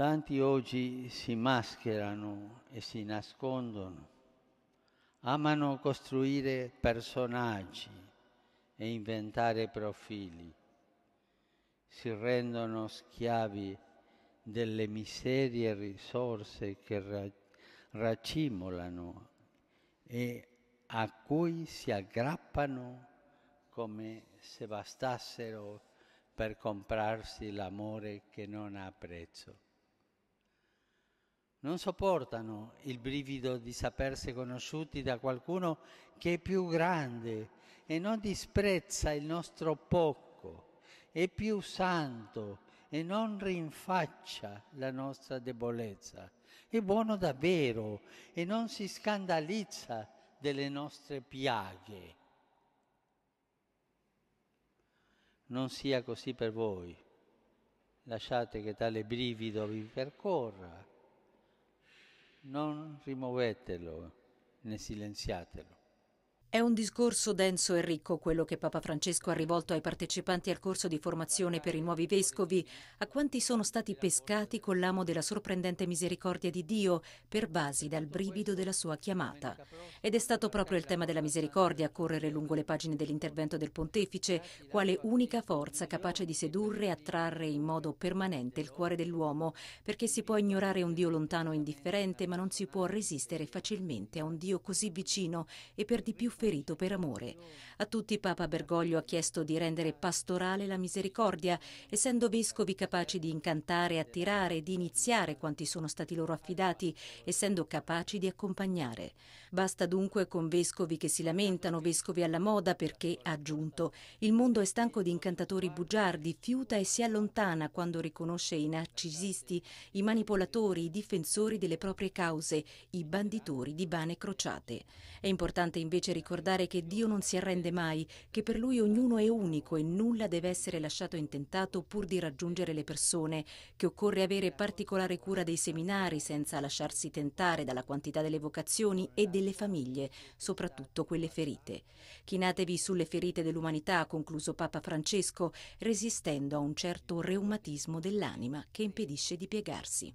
Tanti oggi si mascherano e si nascondono, amano costruire personaggi e inventare profili, si rendono schiavi delle miserie e risorse che ra- racimolano e a cui si aggrappano come se bastassero per comprarsi l'amore che non ha prezzo non sopportano il brivido di sapersi conosciuti da qualcuno che è più grande e non disprezza il nostro poco, è più santo e non rinfaccia la nostra debolezza, è buono davvero e non si scandalizza delle nostre piaghe. Non sia così per voi. Lasciate che tale brivido vi percorra non rimuovetelo né silenziatelo. È un discorso denso e ricco quello che Papa Francesco ha rivolto ai partecipanti al corso di formazione per i nuovi vescovi, a quanti sono stati pescati con l'amo della sorprendente misericordia di Dio, per basi dal brivido della sua chiamata. Ed è stato proprio il tema della misericordia a correre lungo le pagine dell'intervento del pontefice, quale unica forza capace di sedurre e attrarre in modo permanente il cuore dell'uomo, perché si può ignorare un Dio lontano e indifferente, ma non si può resistere facilmente a un Dio così vicino e per di più ferito per amore. A tutti Papa Bergoglio ha chiesto di rendere pastorale la misericordia, essendo vescovi capaci di incantare, attirare, di iniziare quanti sono stati loro affidati, essendo capaci di accompagnare. Basta dunque con vescovi che si lamentano, vescovi alla moda, perché, ha aggiunto, il mondo è stanco di incantatori bugiardi, fiuta e si allontana quando riconosce i narcisisti, i manipolatori, i difensori delle proprie cause, i banditori di bane crociate. È importante invece ricordare ricordare che Dio non si arrende mai, che per Lui ognuno è unico e nulla deve essere lasciato intentato pur di raggiungere le persone, che occorre avere particolare cura dei seminari senza lasciarsi tentare dalla quantità delle vocazioni e delle famiglie, soprattutto quelle ferite. Chinatevi sulle ferite dell'umanità, ha concluso Papa Francesco, resistendo a un certo reumatismo dell'anima che impedisce di piegarsi.